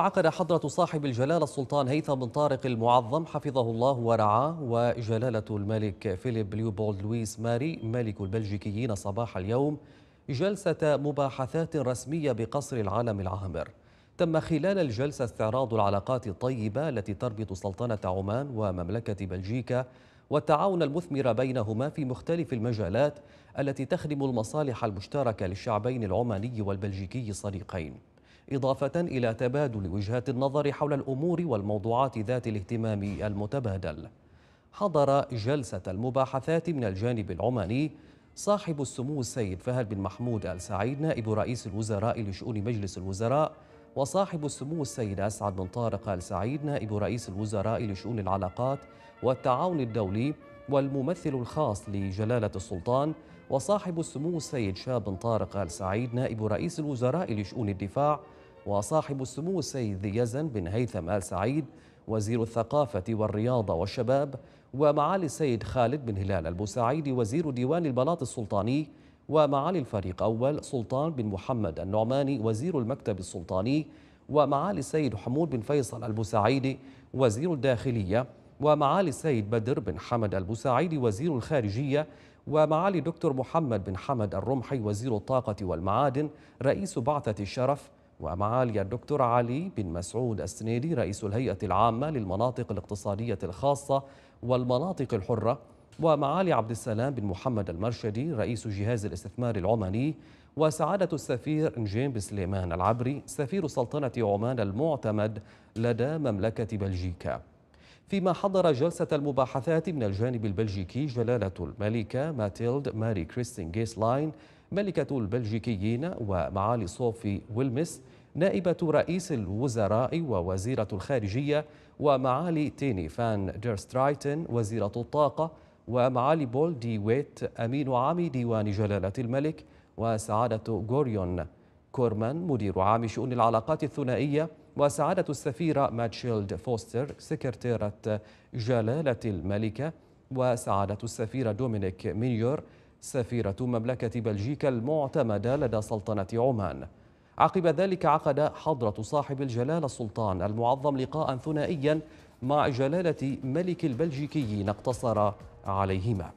عقد حضرة صاحب الجلالة السلطان هيثم بن طارق المعظم حفظه الله ورعاه وجلالة الملك فيليب ليوبولد لويس ماري ملك البلجيكيين صباح اليوم جلسة مباحثات رسمية بقصر العالم العامر تم خلال الجلسة استعراض العلاقات الطيبة التي تربط سلطنة عمان ومملكة بلجيكا والتعاون المثمر بينهما في مختلف المجالات التي تخدم المصالح المشتركة للشعبين العماني والبلجيكي الصديقين إضافة إلى تبادل وجهات النظر حول الأمور والموضوعات ذات الاهتمام المتبادل حضر جلسة المباحثات من الجانب العماني صاحب السمو السيد فهد بن محمود آل سعيد نائب رئيس الوزراء لشؤون مجلس الوزراء وصاحب السمو السيد أسعد بن طارق آل سعيد نائب رئيس الوزراء لشؤون العلاقات والتعاون الدولي والممثل الخاص لجلالة السلطان وصاحب السمو السيد شاب بن طارق آل سعيد نائب رئيس الوزراء لشؤون الدفاع وصاحب السمو السيد يزن بن هيثم آل سعيد وزير الثقافة والرياضة والشباب ومعالي السيد خالد بن هلال البوسعيدي وزير ديوان البلاط السلطاني ومعالي الفريق أول سلطان بن محمد النعماني وزير المكتب السلطاني ومعالي السيد حمود بن فيصل البوسعيدي وزير الداخلية ومعالي السيد بدر بن حمد البوسعيدي وزير الخارجية ومعالي الدكتور محمد بن حمد الرمحي وزير الطاقة والمعادن رئيس بعثة الشرف ومعالي الدكتور علي بن مسعود السنيدي رئيس الهيئة العامة للمناطق الاقتصادية الخاصة والمناطق الحرة ومعالي عبد السلام بن محمد المرشدي رئيس جهاز الاستثمار العماني وسعادة السفير نجيم سليمان العبري سفير سلطنة عمان المعتمد لدى مملكة بلجيكا فيما حضر جلسة المباحثات من الجانب البلجيكي جلالة الملكة ماتيلد ماري كريستين جيسلاين ملكة البلجيكيين ومعالي صوفي ويلمس نائبة رئيس الوزراء ووزيرة الخارجية ومعالي تيني فان ديرسترايتن وزيرة الطاقة ومعالي بول دي ويت أمين عام ديوان جلالة الملك وسعادة غوريون كورمان مدير عام شؤون العلاقات الثنائية وسعادة السفيرة ماتشيلد فوستر سكرتيرة جلالة الملكة وسعادة السفيرة دومينيك مينيور سفيرة مملكة بلجيكا المعتمدة لدى سلطنة عمان عقب ذلك عقد حضرة صاحب الجلالة السلطان المعظم لقاء ثنائيا مع جلالة ملك البلجيكيين اقتصر عليهما